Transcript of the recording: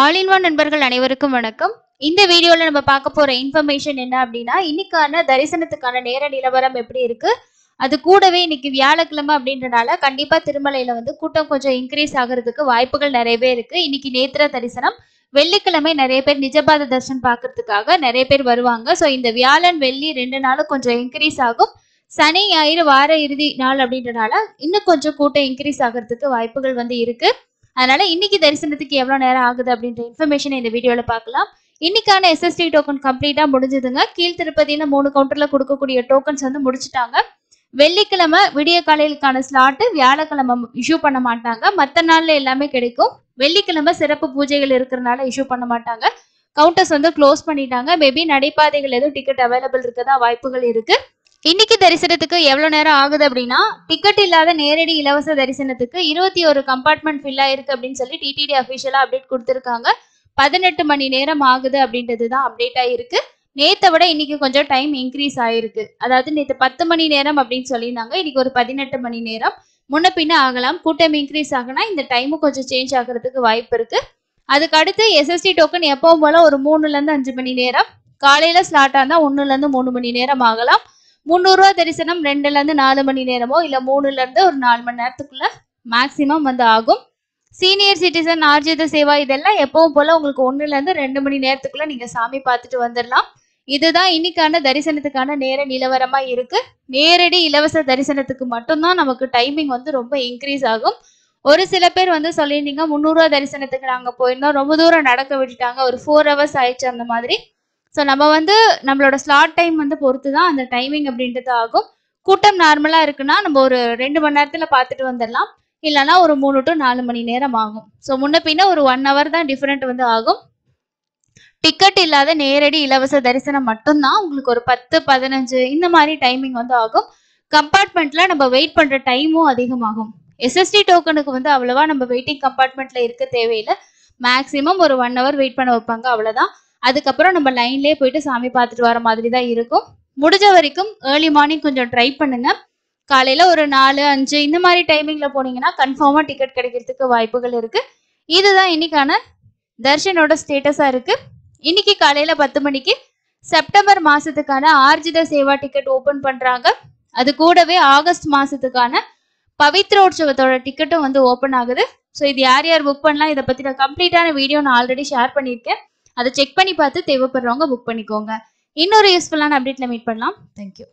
all in one நண்பர்கள் அனைவருக்கும் வணக்கம் இந்த வீடியோல நம்ம பார்க்க போற இன்ஃபர்மேஷன் என்ன அப்படின்னா இன்னைக்கான தரிசனத்துக்கான நேர நிலவரம் எப்படி இருக்கு அது கூடவே இன்னைக்கு வியாழக்கிழமை அப்படின்றனால கண்டிப்பா திருமலையில வந்து கூட்டம் கொஞ்சம் இன்க்ரீஸ் ஆகுறதுக்கு வாய்ப்புகள் நிறையவே இருக்கு இன்னைக்கு நேத்திர தரிசனம் வெள்ளிக்கிழமை நிறைய பேர் நிஜபாத தர்ஷன் பாக்குறதுக்காக நிறைய பேர் வருவாங்க ஸோ இந்த வியாழன் வெள்ளி ரெண்டு நாளும் கொஞ்சம் இன்க்ரீஸ் ஆகும் சனி ஞாயிறு வார இறுதி நாள் அப்படின்றனால இன்னும் கொஞ்சம் கூட்டம் இன்க்ரீஸ் ஆகிறதுக்கு வாய்ப்புகள் வந்து இருக்குது அதனால இன்னைக்கு தரிசனத்துக்கு எவ்வளவு நேரம் ஆகுது அப்படின்ற இன்ஃபர்மேஷனை இந்த வீடியோல பார்க்கலாம் இன்னைக்கான எஸ்எஸ்டி டோக்கன் கம்ப்ளீட்டா முடிஞ்சதுங்க கீழ் திருப்பதியில மூணு கவுண்டர்ல கொடுக்கக்கூடிய டோக்கன்ஸ் வந்து முடிச்சுட்டாங்க வெள்ளிக்கிழமை விடிய காலையிலுக்கான ஸ்லாட்டு வியாழக்கிழமை இஷ்யூ பண்ண மாட்டாங்க மற்ற நாள்ல எல்லாமே கிடைக்கும் வெள்ளிக்கிழமை சிறப்பு பூஜைகள் இருக்கிறனால இஷ்யூ பண்ண மாட்டாங்க கவுண்டர்ஸ் வந்து க்ளோஸ் பண்ணிட்டாங்க மேபி நடைபாதைகள் எதுவும் டிக்கெட் அவைலபிள் இருக்கதான் வாய்ப்புகள் இருக்கு இன்னைக்கு தரிசனத்துக்கு எவ்வளோ நேரம் ஆகுது அப்படின்னா டிக்கெட் இல்லாத நேரடி இலவச தரிசனத்துக்கு இருபத்தி ஒரு கம்பார்ட்மெண்ட் ஃபில் ஆயிருக்கு அப்படின்னு சொல்லி டிடிடி அஃபிஷியலாக அப்டேட் கொடுத்துருக்காங்க பதினெட்டு மணி நேரம் ஆகுது அப்படின்றது தான் அப்டேட் ஆயிருக்கு நேத்தை விட இன்னைக்கு கொஞ்சம் டைம் இன்க்ரீஸ் ஆயிருக்கு அதாவது நேற்று பத்து மணி நேரம் அப்படின்னு சொல்லியிருந்தாங்க இன்னைக்கு ஒரு பதினெட்டு மணி நேரம் முன்ன பின்ன ஆகலாம் கூட்டம் இன்க்ரீஸ் ஆகுனா இந்த டைமும் கொஞ்சம் சேஞ்ச் ஆகிறதுக்கு வாய்ப்பு இருக்கு அதுக்கு அடுத்து எஸ்எஸ்டி டோக்கன் எப்பவும் போல ஒரு மூணுலேருந்து அஞ்சு மணி நேரம் காலையில ஸ்லாட்டாக இருந்தால் ஒன்றுலேருந்து மூணு மணி நேரம் ஆகலாம் முந்நூறுரூவா தரிசனம் ரெண்டுலேருந்து நாலு மணி நேரமோ இல்லை இருந்து ஒரு நாலு மணி நேரத்துக்குள்ள மேக்சிமம் வந்து ஆகும் சீனியர் சிட்டிசன் ஆர்ஜித சேவா இதெல்லாம் எப்பவும் போல் உங்களுக்கு ஒன்றுலேருந்து ரெண்டு மணி நேரத்துக்குள்ளே நீங்கள் சாமி பார்த்துட்டு வந்துடலாம் இதுதான் இன்னைக்கான தரிசனத்துக்கான நேர நிலவரமா இருக்கு நேரடி இலவச தரிசனத்துக்கு மட்டும்தான் நமக்கு டைமிங் வந்து ரொம்ப இன்க்ரீஸ் ஆகும் ஒரு சில பேர் வந்து சொல்லியிருந்தீங்க முந்நூறுரூவா தரிசனத்துக்கு நாங்கள் போயிருந்தோம் ரொம்ப தூரம் நடக்க விட்டுட்டாங்க ஒரு ஃபோர் ஹவர்ஸ் ஆயிடுச்சு அந்த மாதிரி ஸோ நம்ம வந்து நம்மளோட ஸ்லாட் டைம் வந்து பொறுத்து தான் அந்த டைமிங் அப்படின்றது ஆகும் கூட்டம் நார்மலாக இருக்குன்னா நம்ம ஒரு ரெண்டு மணி நேரத்தில் பார்த்துட்டு வந்துடலாம் இல்லைன்னா ஒரு மூணு டு நாலு மணி நேரம் ஆகும் ஸோ முன்ன பின்ன ஒரு ஒன் ஹவர் தான் டிஃப்ரெண்ட் வந்து ஆகும் டிக்கெட் இல்லாத நேரடி இலவச தரிசனம் மட்டும்தான் உங்களுக்கு ஒரு பத்து பதினஞ்சு இந்த மாதிரி டைமிங் வந்து ஆகும் கம்பார்ட்மெண்ட்ல நம்ம வெயிட் பண்ற டைமும் அதிகமாகும் எஸ்எஸ்டி டோக்கனுக்கு வந்து அவ்வளவா நம்ம வெயிட்டிங் கம்பார்ட்மெண்ட்ல இருக்க தேவையில்லை மேக்ஸிமம் ஒரு ஒன் ஹவர் வெயிட் பண்ண வைப்பாங்க அவ்வளோதான் அதுக்கப்புறம் நம்ம லைன்லேயே போயிட்டு சாமி பார்த்துட்டு வர மாதிரி தான் இருக்கும் முடிஞ்ச வரைக்கும் ஏர்லி மார்னிங் கொஞ்சம் ட்ரை பண்ணுங்க காலையில ஒரு நாலு அஞ்சு இந்த மாதிரி டைமிங்ல போனீங்கன்னா கன்ஃபார்மா டிக்கெட் கிடைக்கிறதுக்கு வாய்ப்புகள் இருக்கு இதுதான் இன்னைக்கான தர்ஷனோட ஸ்டேட்டஸா இருக்கு இன்னைக்கு காலையில பத்து மணிக்கு செப்டம்பர் மாசத்துக்கான ஆர்ஜித சேவா டிக்கெட் ஓபன் பண்றாங்க அது கூடவே ஆகஸ்ட் மாசத்துக்கான பவித்ரோற்சவத்தோட டிக்கெட்டும் வந்து ஓபன் ஆகுது ஸோ இது யார் யார் புக் பண்ணலாம் இதை நான் கம்ப்ளீட்டான வீடியோ நான் ஆல்ரெடி ஷேர் பண்ணியிருக்கேன் அதை செக் பண்ணி பார்த்து தேவைப்படுறவங்க புக் பண்ணிக்கோங்க இன்னொரு யூஸ்ஃபுல்லான அப்டேட்ல மீட் பண்ணலாம் தேங்க்யூ